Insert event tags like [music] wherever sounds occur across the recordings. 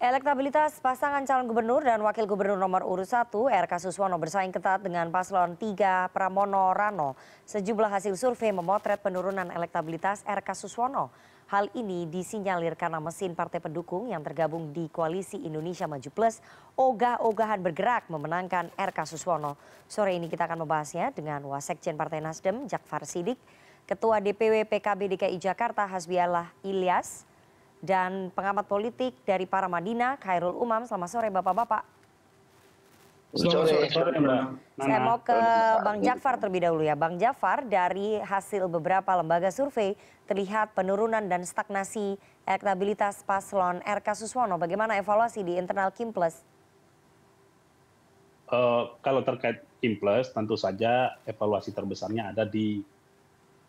Elektabilitas pasangan calon gubernur dan wakil gubernur nomor urut 1 RK Suswono bersaing ketat dengan paslon 3 Pramono Rano. Sejumlah hasil survei memotret penurunan elektabilitas RK Suswono. Hal ini disinyalir karena mesin partai pendukung yang tergabung di Koalisi Indonesia Maju Plus ogah-ogahan bergerak memenangkan RK Suswono. Sore ini kita akan membahasnya dengan Wasekjen Partai Nasdem Jakfar Sidik, Ketua DPW PKB DKI Jakarta Hasbiallah Ilyas, dan pengamat politik dari Paramadina, Khairul Umam. Selamat sore Bapak-Bapak. Selamat sore, Mbak. Saya mau ke Bang Jafar terlebih dahulu ya. Bang Jafar, dari hasil beberapa lembaga survei terlihat penurunan dan stagnasi elektabilitas paslon RK Suswono. Bagaimana evaluasi di internal Kim Plus? Uh, kalau terkait Kim Plus, tentu saja evaluasi terbesarnya ada di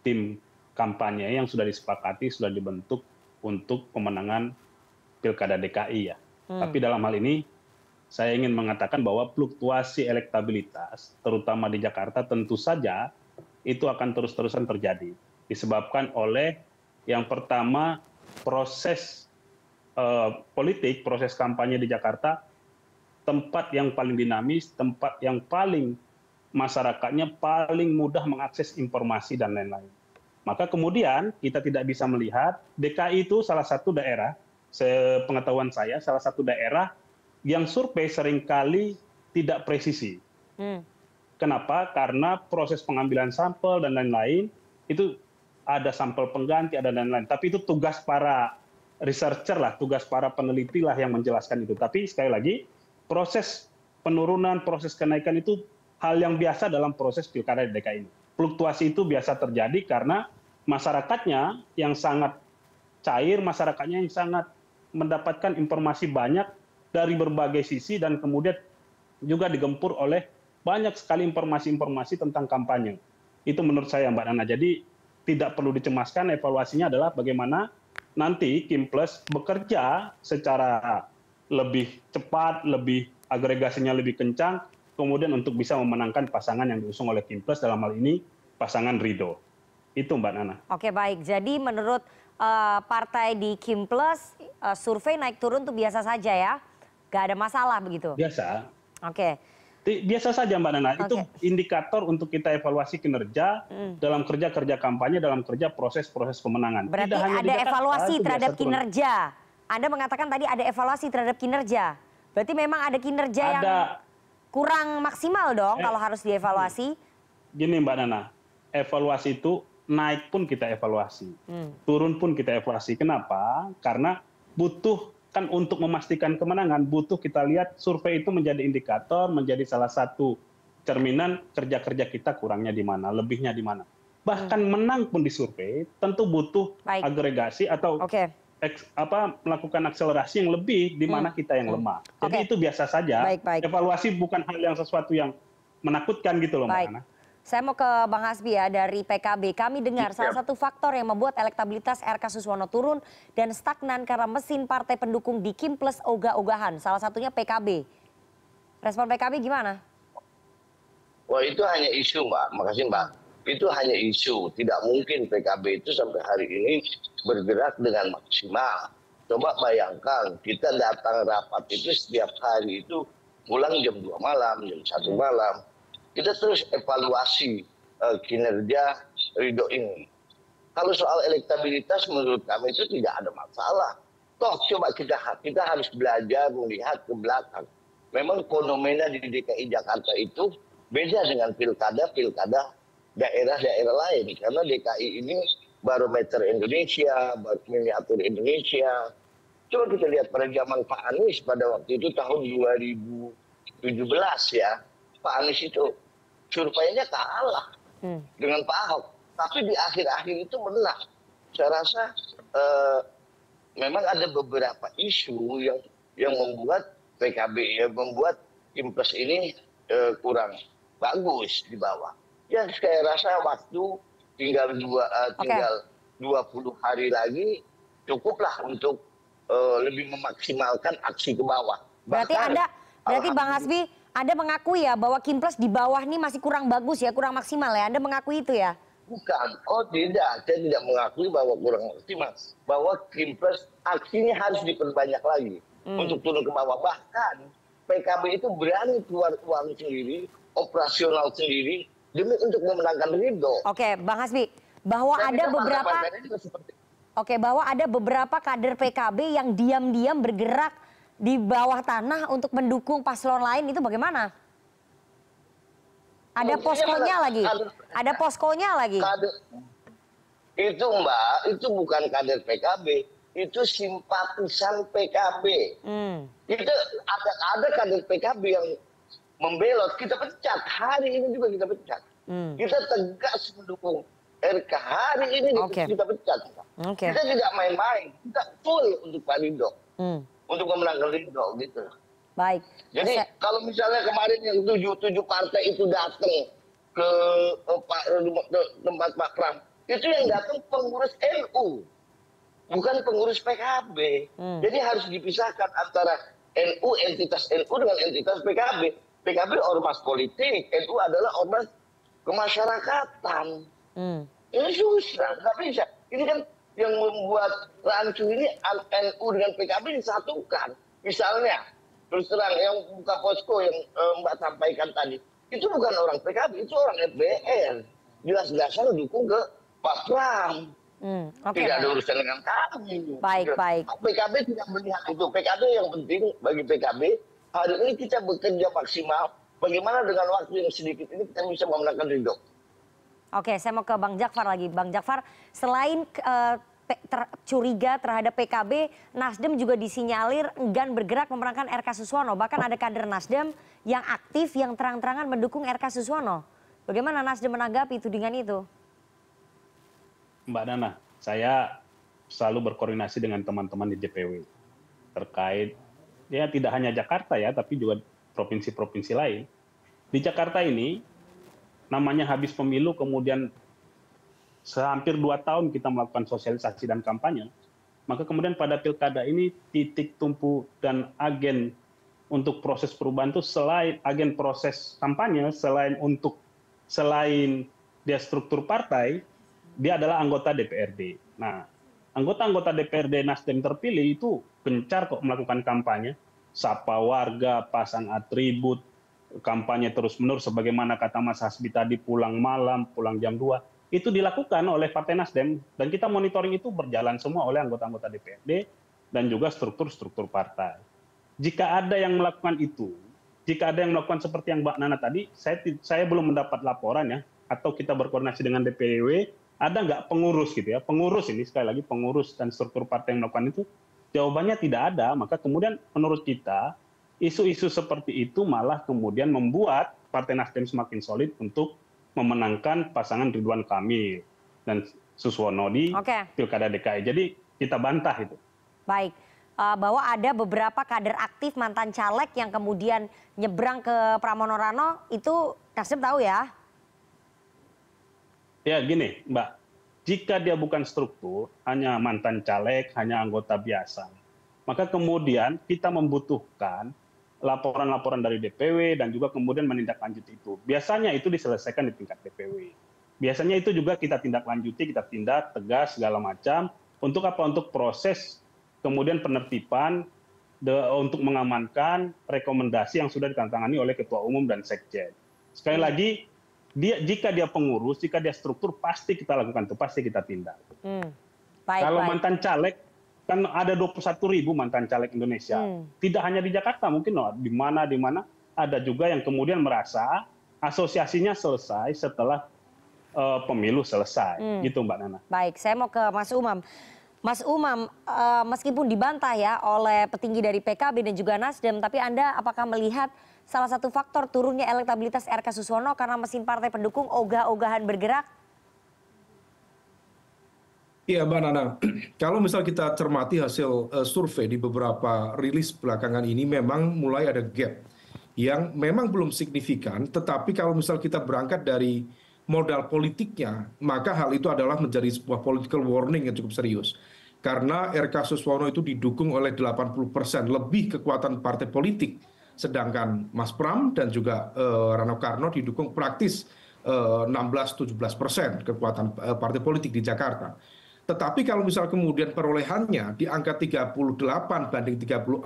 tim kampanye yang sudah disepakati, sudah dibentuk untuk pemenangan pilkada DKI ya. Hmm. Tapi dalam hal ini saya ingin mengatakan bahwa fluktuasi elektabilitas terutama di Jakarta tentu saja itu akan terus-terusan terjadi disebabkan oleh yang pertama proses eh, politik, proses kampanye di Jakarta tempat yang paling dinamis, tempat yang paling masyarakatnya paling mudah mengakses informasi dan lain-lain maka kemudian kita tidak bisa melihat dki itu salah satu daerah sepengetahuan saya salah satu daerah yang survei seringkali tidak presisi. Hmm. Kenapa? Karena proses pengambilan sampel dan lain-lain itu ada sampel pengganti, ada dan lain-lain. Tapi itu tugas para researcher lah, tugas para peneliti lah yang menjelaskan itu. Tapi sekali lagi, proses penurunan, proses kenaikan itu hal yang biasa dalam proses pilkada di DKI ini fluktuasi itu biasa terjadi karena masyarakatnya yang sangat cair, masyarakatnya yang sangat mendapatkan informasi banyak dari berbagai sisi dan kemudian juga digempur oleh banyak sekali informasi-informasi tentang kampanye. Itu menurut saya Mbak Nana. Jadi tidak perlu dicemaskan evaluasinya adalah bagaimana nanti Kim Plus bekerja secara lebih cepat, lebih agregasinya lebih kencang kemudian untuk bisa memenangkan pasangan yang diusung oleh tim plus dalam hal ini pasangan Rido Itu Mbak Nana. Oke baik, jadi menurut uh, partai di Kim Plus, uh, survei naik turun itu biasa saja ya? Gak ada masalah begitu? Biasa. Oke. Biasa saja Mbak Nana, okay. itu indikator untuk kita evaluasi kinerja hmm. dalam kerja-kerja kampanye, dalam kerja proses-proses pemenangan. Berarti Tidak ada evaluasi terhadap kinerja. Anda mengatakan tadi ada evaluasi terhadap kinerja. Berarti memang ada kinerja ada, yang kurang maksimal dong eh, kalau harus dievaluasi. Gini Mbak Nana, evaluasi itu naik pun kita evaluasi, hmm. turun pun kita evaluasi. Kenapa? Karena butuh kan untuk memastikan kemenangan butuh kita lihat survei itu menjadi indikator, menjadi salah satu cerminan kerja-kerja kita kurangnya di mana, lebihnya di mana. Bahkan hmm. menang pun di survei, tentu butuh Baik. agregasi atau okay apa melakukan akselerasi yang lebih di mana hmm. kita yang hmm. lemah. Jadi okay. itu biasa saja. Baik, baik. Evaluasi bukan hal yang sesuatu yang menakutkan gitu loh, Mbak Saya mau ke Bang Hasbi ya dari PKB. Kami dengar iya. salah satu faktor yang membuat elektabilitas RK Suswono turun dan stagnan karena mesin partai pendukung di Kim plus ogah-ogahan. Salah satunya PKB. Respon PKB gimana? Wah itu hanya isu Mbak. Makasih Mbak itu hanya isu. Tidak mungkin PKB itu sampai hari ini bergerak dengan maksimal. Coba bayangkan, kita datang rapat itu setiap hari itu pulang jam 2 malam, jam 1 hmm. malam. Kita terus evaluasi uh, kinerja Ridho ini. Kalau soal elektabilitas menurut kami itu tidak ada masalah. Toh coba kita kita harus belajar melihat ke belakang. Memang fenomena di DKI Jakarta itu beda dengan pilkada-pilkada daerah-daerah lain karena DKI ini barometer Indonesia, miniatur Indonesia. Coba kita lihat pada zaman Pak Anies pada waktu itu tahun 2017 ya, Pak Anies itu surveinya kalah hmm. dengan Pak Ahok, tapi di akhir-akhir itu menang. Saya rasa eh, memang ada beberapa isu yang yang membuat PKB, yang membuat Impres ini eh, kurang bagus di bawah ya saya rasa waktu tinggal dua eh, tinggal dua puluh hari lagi cukuplah untuk uh, lebih memaksimalkan aksi ke bawah. Berarti Bahkan, anda berarti Bang Hasbi anda mengakui ya bahwa Kim Plus di bawah ini masih kurang bagus ya, kurang maksimal ya. Anda mengakui itu ya? Bukan. Oh tidak, saya tidak mengakui bahwa kurang maksimal. Bahwa Kim Plus aksinya harus diperbanyak lagi hmm. untuk turun ke bawah. Bahkan PKB itu berani keluar uang sendiri, operasional sendiri demi untuk memenangkan Ridho. Oke, Bang Hasbi, bahwa Saya ada beberapa Oke, bahwa ada beberapa kader PKB yang diam-diam bergerak di bawah tanah untuk mendukung paslon lain itu bagaimana? Ada poskonya lagi. Ada poskonya lagi. itu Mbak, itu bukan kader PKB, itu simpatisan PKB. Hmm. Itu ada ada kader PKB yang membelot, kita pecat. Hari ini juga kita pecat. Hmm. Kita tegas mendukung RK. Hari ini okay. kita pecat. Okay. Kita tidak main-main. Kita full untuk Pak Lindo. Hmm. Untuk memenangkan Lindo gitu. Baik. Jadi Masa... kalau misalnya kemarin yang tujuh, tujuh partai itu datang ke, eh, Pak, tempat Pak Pram, itu yang datang pengurus NU, bukan pengurus PKB. Hmm. Jadi harus dipisahkan antara NU, entitas NU dengan entitas PKB PKB ormas politik, NU adalah ormas kemasyarakatan. Hmm. Ini susah, nggak bisa. Ini kan yang membuat rancu ini NU dengan PKB disatukan. Misalnya, terus terang yang buka posko yang eh, Mbak sampaikan tadi, itu bukan orang PKB, itu orang FBR. Jelas-jelasan dukung ke Pak Pram. Hmm, okay. Tidak ada urusan dengan kami. Baik, baik. PKB tidak melihat itu. PKB yang penting bagi PKB hari ini kita bekerja maksimal bagaimana dengan waktu yang sedikit ini kita bisa memenangkan ridho oke saya mau ke bang Jakfar lagi bang Jakfar selain uh, ter curiga terhadap PKB, Nasdem juga disinyalir enggan bergerak memerankan RK Suswono. Bahkan ada kader Nasdem yang aktif, yang terang-terangan mendukung RK Suswono. Bagaimana Nasdem menanggapi tudingan itu? Mbak Nana, saya selalu berkoordinasi dengan teman-teman di JPW terkait ya tidak hanya Jakarta ya, tapi juga provinsi-provinsi lain. Di Jakarta ini namanya habis pemilu kemudian sehampir dua tahun kita melakukan sosialisasi dan kampanye, maka kemudian pada pilkada ini titik tumpu dan agen untuk proses perubahan itu selain agen proses kampanye, selain untuk selain dia struktur partai, dia adalah anggota DPRD. Nah, anggota anggota dprd nasdem terpilih itu gencar kok melakukan kampanye sapa warga pasang atribut kampanye terus menerus sebagaimana kata Mas Hasbi tadi pulang malam pulang jam 2 itu dilakukan oleh Partai Nasdem dan kita monitoring itu berjalan semua oleh anggota-anggota DPRD dan juga struktur-struktur partai. Jika ada yang melakukan itu, jika ada yang melakukan seperti yang Mbak Nana tadi, saya saya belum mendapat laporan ya atau kita berkoordinasi dengan DPW ada nggak pengurus gitu ya pengurus ini sekali lagi pengurus dan struktur partai yang melakukan itu jawabannya tidak ada maka kemudian menurut kita isu-isu seperti itu malah kemudian membuat Partai Nasdem semakin solid untuk memenangkan pasangan Ridwan Kamil dan Suswono di okay. Pilkada DKI. Jadi kita bantah itu. Baik, eh, bahwa ada beberapa kader aktif mantan caleg yang kemudian nyebrang ke Pramono Rano itu Nasdem tahu ya? ya gini mbak jika dia bukan struktur hanya mantan caleg hanya anggota biasa maka kemudian kita membutuhkan laporan-laporan dari DPW dan juga kemudian menindaklanjuti itu. Biasanya itu diselesaikan di tingkat DPW. Biasanya itu juga kita tindak lanjuti, kita tindak tegas segala macam. Untuk apa? Untuk proses kemudian penertiban de, untuk mengamankan rekomendasi yang sudah ditantangani oleh ketua umum dan sekjen. Sekali lagi dia jika dia pengurus, jika dia struktur pasti kita lakukan itu, pasti kita tindak. Hmm. Baik, Kalau baik. mantan caleg kan ada 21 ribu mantan caleg Indonesia. Hmm. Tidak hanya di Jakarta, mungkin loh, di mana di mana ada juga yang kemudian merasa asosiasinya selesai setelah uh, pemilu selesai, hmm. gitu Mbak Nana. Baik, saya mau ke Mas Umam. Mas Umam, uh, meskipun dibantah ya oleh petinggi dari PKB dan juga Nasdem, tapi Anda apakah melihat salah satu faktor turunnya elektabilitas RK Suswono karena mesin partai pendukung ogah-ogahan bergerak? Iya Mbak Nana, [clears throat] kalau misal kita cermati hasil uh, survei di beberapa rilis belakangan ini memang mulai ada gap yang memang belum signifikan, tetapi kalau misal kita berangkat dari modal politiknya, maka hal itu adalah menjadi sebuah political warning yang cukup serius. Karena RK Suswono itu didukung oleh 80% lebih kekuatan partai politik sedangkan mas pram dan juga eh, rano karno didukung praktis eh, enam belas tujuh persen kekuatan eh, partai politik di jakarta tetapi kalau misal kemudian perolehannya di angka 38 banding 34,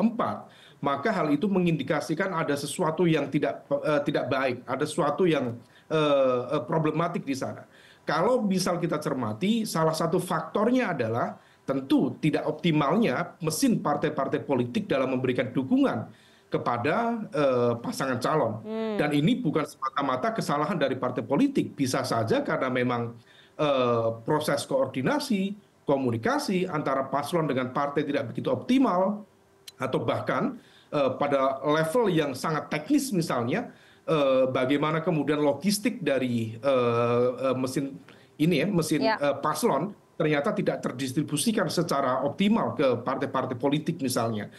maka hal itu mengindikasikan ada sesuatu yang tidak uh, tidak baik, ada sesuatu yang uh, problematik di sana. Kalau misal kita cermati, salah satu faktornya adalah tentu tidak optimalnya mesin partai-partai politik dalam memberikan dukungan kepada eh, pasangan calon hmm. dan ini bukan semata mata kesalahan dari partai politik bisa saja karena memang eh, proses koordinasi komunikasi antara paslon dengan partai tidak begitu optimal atau bahkan eh, pada level yang sangat teknis misalnya bagaimana kemudian logistik dari mesin ini ya mesin ya. paslon ternyata tidak terdistribusikan secara optimal ke partai-partai politik misalnya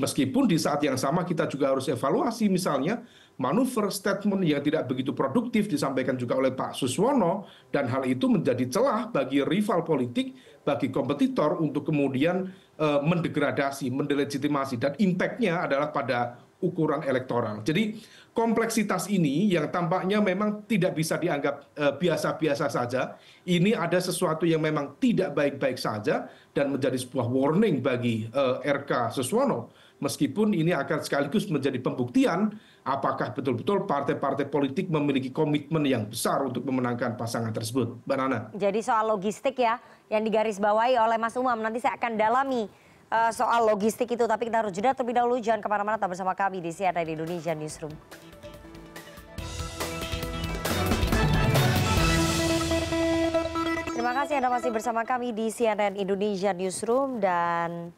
meskipun di saat yang sama kita juga harus evaluasi misalnya manuver statement yang tidak begitu produktif disampaikan juga oleh Pak Suswono dan hal itu menjadi celah bagi rival politik, bagi kompetitor untuk kemudian e, mendegradasi, mendelegitimasi dan impact-nya adalah pada ukuran elektoral. Jadi kompleksitas ini yang tampaknya memang tidak bisa dianggap eh, biasa-biasa e, saja. Ini ada sesuatu yang memang tidak baik-baik saja dan menjadi sebuah warning bagi e, eh, RK Suswono meskipun ini akan sekaligus menjadi pembuktian apakah betul-betul partai-partai politik memiliki komitmen yang besar untuk memenangkan pasangan tersebut. Banana. Jadi soal logistik ya yang digarisbawahi oleh Mas Umam nanti saya akan dalami uh, soal logistik itu tapi kita harus jeda terlebih dahulu jangan kemana-mana tetap bersama kami di CNN Indonesia Newsroom. Terima kasih Anda masih bersama kami di CNN Indonesia Newsroom dan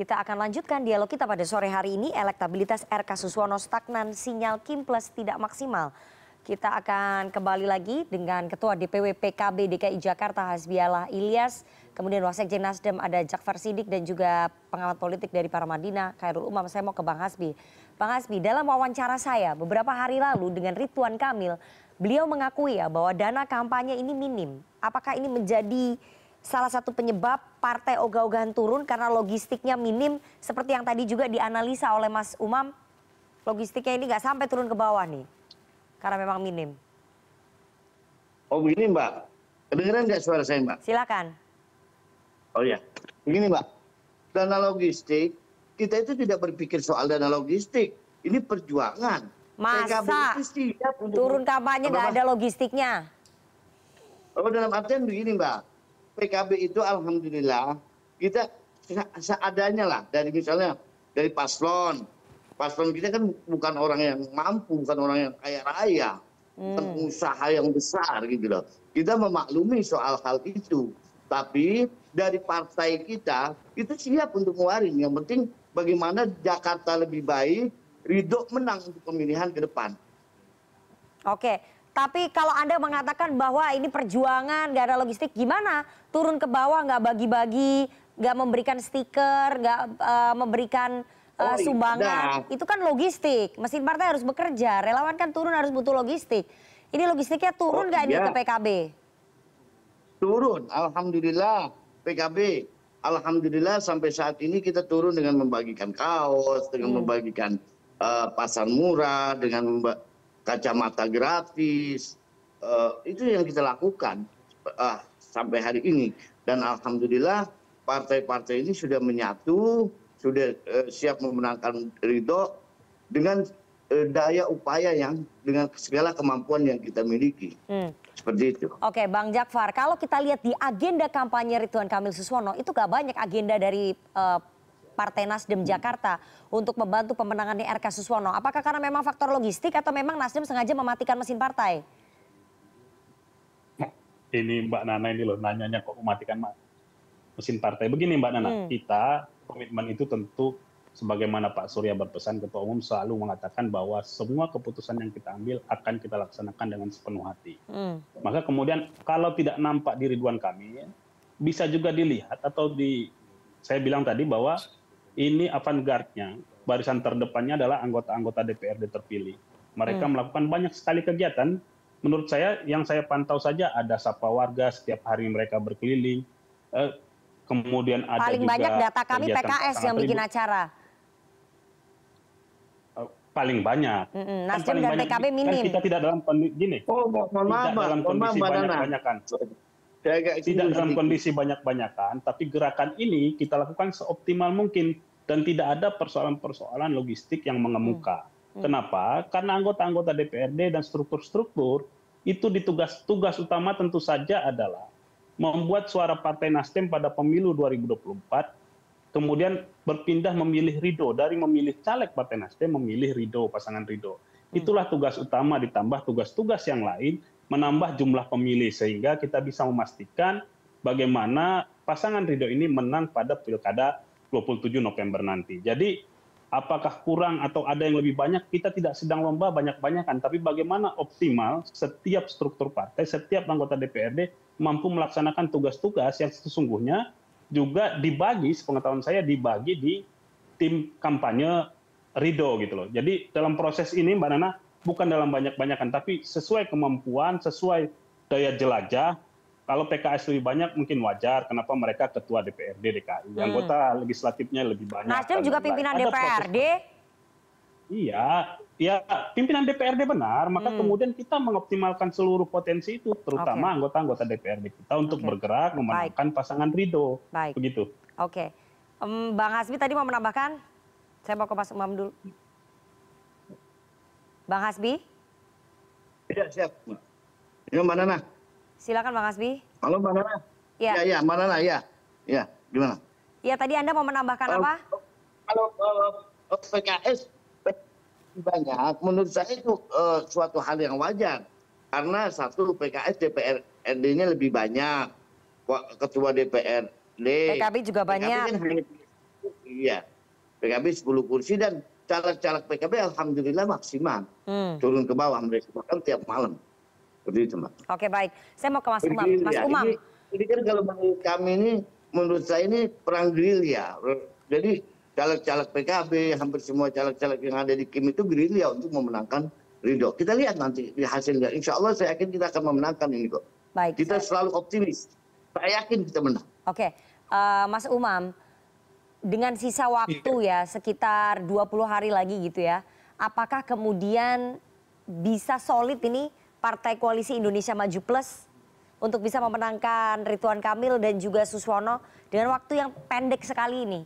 kita akan lanjutkan dialog kita pada sore hari ini. Elektabilitas RK Suswono stagnan, sinyal Kim Plus tidak maksimal. Kita akan kembali lagi dengan Ketua DPW PKB DKI Jakarta Hasbialah Ilyas, kemudian Wasekjen Nasdem ada Jakfar Sidik dan juga pengamat politik dari Paramadina Khairul Umam. Saya mau ke Bang Hasbi. Bang Hasbi, dalam wawancara saya beberapa hari lalu dengan rituan Kamil, beliau mengakui ya bahwa dana kampanye ini minim. Apakah ini menjadi salah satu penyebab partai ogah-ogahan turun karena logistiknya minim seperti yang tadi juga dianalisa oleh Mas Umam? Logistiknya ini nggak sampai turun ke bawah nih karena memang minim. Oh begini Mbak, kedengeran nggak suara saya Mbak? Silakan. Oh ya, begini Mbak, dana logistik kita itu tidak berpikir soal dana logistik, ini perjuangan. Masa turun kampanye nggak ada logistiknya? Oh dalam artian begini Mbak, pkb itu alhamdulillah kita seadanya lah dari misalnya dari paslon paslon kita kan bukan orang yang mampu bukan orang yang kaya raya hmm. pengusaha yang besar gitu loh kita memaklumi soal hal itu tapi dari partai kita itu siap untuk mewarin yang penting bagaimana Jakarta lebih baik Ridho menang untuk pemilihan ke depan oke tapi kalau anda mengatakan bahwa ini perjuangan nggak ada logistik gimana turun ke bawah nggak bagi-bagi nggak memberikan stiker nggak uh, memberikan uh, sumbangan Nah. itu kan logistik mesin partai harus bekerja relawan kan turun harus butuh logistik ini logistiknya turun oh, nggak oh, ini iya. ke PKB turun alhamdulillah PKB alhamdulillah sampai saat ini kita turun dengan membagikan kaos dengan hmm. membagikan uh, pasar murah dengan memba kacamata uh, itu yang kita lakukan ah, sampai hari ini dan alhamdulillah partai partai ini sudah menyatu sudah eh, siap memenangkan ridho dengan eh, daya upaya yang dengan segala kemampuan yang kita miliki. Hmm. Seperti itu. Oke, Bang Jakfar, kalau kita lihat di agenda kampanye Ridwan Kamil Suswono, itu gak banyak agenda dari uh, Partai Nasdem Jakarta untuk membantu pemenangannya RK Suswono. Apakah karena memang faktor logistik atau memang Nasdem sengaja mematikan mesin partai? Nah, ini Mbak Nana ini loh nanyanya kok mematikan mesin partai. Begini Mbak Nana, hmm. kita komitmen itu tentu sebagaimana Pak Surya berpesan Ketua Umum selalu mengatakan bahwa semua keputusan yang kita ambil akan kita laksanakan dengan sepenuh hati. Hmm. Maka kemudian kalau tidak nampak di Ridwan kami, bisa juga dilihat atau di saya bilang tadi bahwa ini avant garde-nya, barisan terdepannya adalah anggota-anggota DPRD terpilih. Mereka hmm. melakukan banyak sekali kegiatan. Menurut saya, yang saya pantau saja ada sapa warga setiap hari mereka berkeliling. Eh, kemudian ada paling juga banyak data kami PKS yang bikin ribu. acara. Eh, paling banyak. Mm -hmm. Nasdem paling dan banyak, PKB kan minim. kita tidak dalam kondisi gini. Oh, mohon maaf, tidak dalam kondisi banyak-banyakan. Tidak dalam kondisi banyak-banyakan, tapi gerakan ini kita lakukan seoptimal mungkin dan tidak ada persoalan-persoalan logistik yang mengemuka. Hmm. Hmm. Kenapa? Karena anggota-anggota DPRD dan struktur-struktur itu ditugas tugas utama tentu saja adalah membuat suara Partai Nasdem pada pemilu 2024 kemudian berpindah memilih Rido dari memilih caleg Partai Nasdem memilih Rido pasangan Rido. Hmm. Itulah tugas utama ditambah tugas-tugas yang lain menambah jumlah pemilih sehingga kita bisa memastikan bagaimana pasangan Rido ini menang pada pilkada 27 November nanti. Jadi apakah kurang atau ada yang lebih banyak, kita tidak sedang lomba banyak-banyakan, tapi bagaimana optimal setiap struktur partai, setiap anggota DPRD mampu melaksanakan tugas-tugas yang sesungguhnya juga dibagi, sepengetahuan saya dibagi di tim kampanye Rido gitu loh. Jadi dalam proses ini Mbak Nana bukan dalam banyak-banyakan, tapi sesuai kemampuan, sesuai daya jelajah, kalau PKS lebih banyak mungkin wajar kenapa mereka ketua DPRD DKI hmm. anggota legislatifnya lebih banyak Nasdem juga pimpinan ada DPRD Iya, ya pimpinan DPRD benar, maka hmm. kemudian kita mengoptimalkan seluruh potensi itu, terutama anggota-anggota okay. DPRD kita untuk okay. bergerak memenangkan Baik. pasangan Ridho, Baik. begitu. Oke, okay. um, Bang Hasbi tadi mau menambahkan, saya mau ke Mas Umam dulu. Bang Hasbi? Tidak siap. Ini mana nah? Silakan Bang Asbi. Halo Mbak Nana. Ya, ya, ya Mbak Nana, ya. Ya, gimana? Ya, tadi Anda mau menambahkan halo, apa? Halo, Halo. Oh, PKS banyak, menurut saya itu uh, suatu hal yang wajar. Karena satu PKS DPRD-nya lebih banyak, ketua DPRD. PKB juga kan banyak. iya, PKB 10 kursi dan caleg-caleg PKB alhamdulillah maksimal. Hmm. Turun ke bawah mereka bahkan tiap malam oke baik saya mau ke mas umam ya, mas umam ini kan kalau kami ini menurut saya ini perang gerilya jadi caleg caleg pkb hampir semua caleg caleg yang ada di kim itu gerilya untuk memenangkan Ridho kita lihat nanti di hasilnya insya Allah saya yakin kita akan memenangkan ini kok baik kita saya... selalu optimis saya yakin kita menang oke uh, mas umam dengan sisa waktu ya sekitar 20 hari lagi gitu ya apakah kemudian bisa solid ini partai koalisi Indonesia Maju Plus untuk bisa memenangkan Rituan Kamil dan juga Suswono dengan waktu yang pendek sekali ini?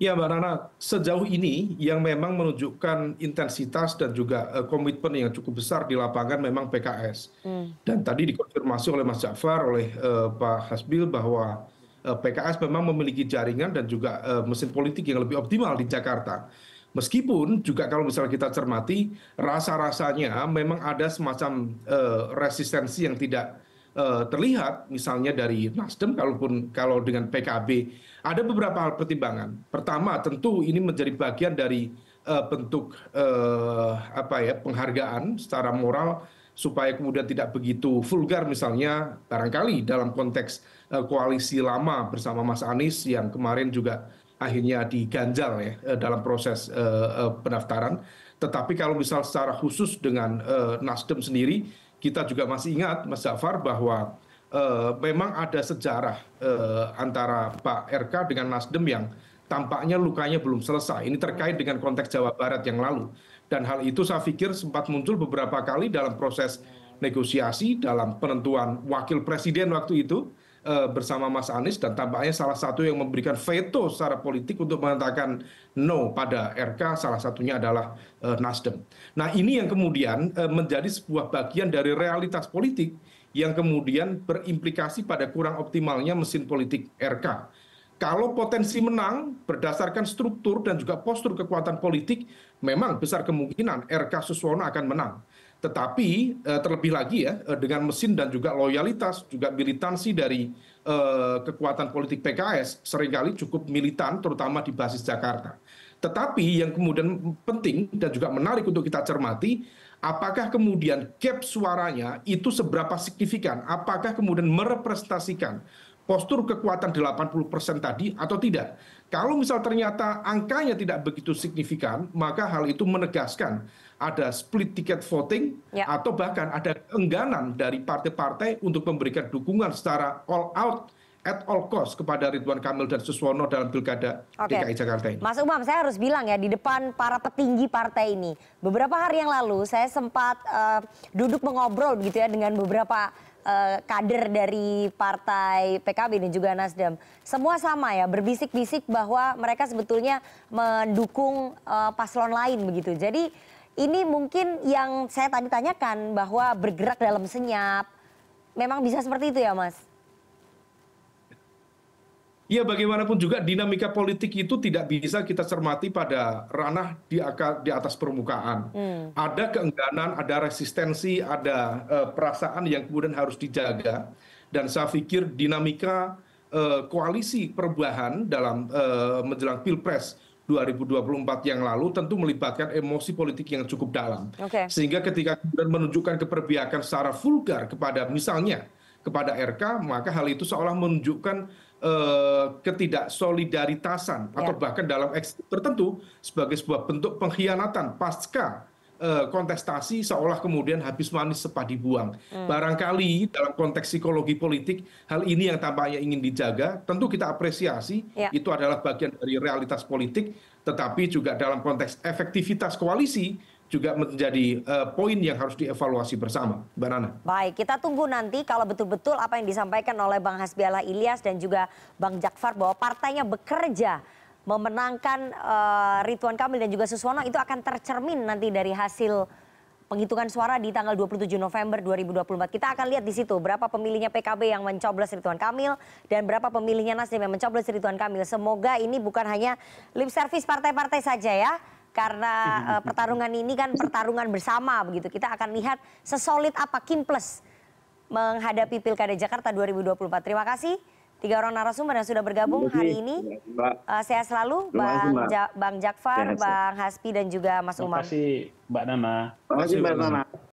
Ya Mbak Nana, sejauh ini yang memang menunjukkan intensitas dan juga uh, komitmen yang cukup besar di lapangan memang PKS. Hmm. Dan tadi dikonfirmasi oleh Mas Jafar, oleh uh, Pak Hasbil bahwa uh, eh, PKS memang memiliki jaringan dan juga uh, mesin politik yang lebih optimal di Jakarta meskipun juga kalau misalnya kita cermati rasa rasanya memang ada semacam eh, resistensi yang tidak eh, terlihat misalnya dari Nasdem kalaupun kalau dengan PKB ada beberapa hal pertimbangan. Pertama, tentu ini menjadi bagian dari uh, bentuk uh, apa ya penghargaan secara moral supaya kemudian tidak begitu vulgar misalnya barangkali dalam konteks uh, koalisi lama bersama Mas Anies yang kemarin juga akhirnya diganjal ya eh, dalam proses eh, eh, pendaftaran. Tetapi kalau misal secara khusus dengan Nasdem sendiri, kita juga masih ingat Mas Jafar bahwa memang ada sejarah antara Pak RK dengan Nasdem yang tampaknya lukanya belum selesai. Ini terkait dengan konteks Jawa Barat yang lalu. Dan hal itu saya pikir sempat muncul beberapa kali dalam proses negosiasi dalam penentuan wakil presiden waktu itu Eh, bersama Mas Anies dan tampaknya salah satu yang memberikan veto secara politik untuk mengatakan no pada RK salah satunya adalah eh, Nasdem. Nah ini yang kemudian eh, menjadi sebuah bagian dari realitas politik yang kemudian berimplikasi pada kurang optimalnya mesin politik RK. Kalau potensi menang berdasarkan struktur dan juga postur kekuatan politik, memang besar kemungkinan RK Suswono akan menang tetapi eh, terlebih lagi ya eh, dengan mesin dan juga loyalitas juga militansi dari eh, kekuatan politik PKS seringkali cukup militan terutama di basis Jakarta. Tetapi yang kemudian penting dan juga menarik untuk kita cermati apakah kemudian gap suaranya itu seberapa signifikan? Apakah kemudian merepresentasikan postur kekuatan 80% tadi atau tidak. Kalau misal ternyata angkanya tidak begitu signifikan, maka hal itu menegaskan ada split ticket voting ya. atau bahkan ada engganan dari partai partai untuk memberikan dukungan secara all out at all cost kepada Ridwan Kamil dan Suswono dalam pilkada okay. DKI Jakarta ini. Mas Umam, saya harus bilang ya di depan para petinggi partai ini, beberapa hari yang lalu saya sempat uh, duduk mengobrol gitu ya dengan beberapa eh, kader dari partai PKB dan juga Nasdem. Semua sama ya, berbisik-bisik bahwa mereka sebetulnya mendukung uh, paslon lain begitu. Jadi ini mungkin yang saya tadi tanyakan bahwa bergerak dalam senyap. Memang bisa seperti itu ya, Mas? Iya, bagaimanapun juga dinamika politik itu tidak bisa kita cermati pada ranah di, di atas permukaan. Hmm. Ada keengganan, ada resistensi, ada uh, perasaan yang kemudian harus dijaga. Dan saya pikir dinamika uh, koalisi perubahan dalam uh, menjelang pilpres 2024 yang lalu tentu melibatkan emosi politik yang cukup dalam sehingga ketika kemudian menunjukkan keperbiakan secara vulgar kepada misalnya kepada RK maka hal itu seolah menunjukkan eh, ketidaksolidaritasan ya. atau bahkan dalam ekstrem tertentu sebagai sebuah bentuk pengkhianatan pasca Eh, kontestasi seolah kemudian habis manis sepadi buang. Hmm. Barangkali dalam konteks psikologi politik hal ini yang tampaknya ingin dijaga, tentu kita apresiasi ya. itu adalah bagian dari realitas politik, tetapi juga dalam konteks efektivitas koalisi juga menjadi uh, poin yang harus dievaluasi bersama, Mbak Nana. Baik, kita tunggu nanti kalau betul-betul apa yang disampaikan oleh Bang Hasbiala Ilyas dan juga Bang Jakfar bahwa partainya bekerja memenangkan eh, Ridwan Kamil dan juga Suswono itu akan tercermin nanti dari hasil penghitungan suara di tanggal 27 November 2024. Kita akan lihat di situ berapa pemilihnya PKB yang mencoblos Ridwan Kamil dan berapa pemilihnya Nasdem yang mencoblos Ridwan Kamil. Semoga ini bukan hanya lip service partai-partai saja ya. Karena uh, [laughs] pertarungan ini kan pertarungan bersama begitu. Kita akan lihat sesolid apa Kim Plus menghadapi Pilkada Jakarta 2024. Terima kasih tiga orang narasumber yang sudah bergabung hari ini. Uh, sehat selalu, Bang, ja Bang Jakfar, Bang Haspi, dan juga Mas Umar. Terima kasih, Mbak Nana. Terima kasih, Mbak Nana.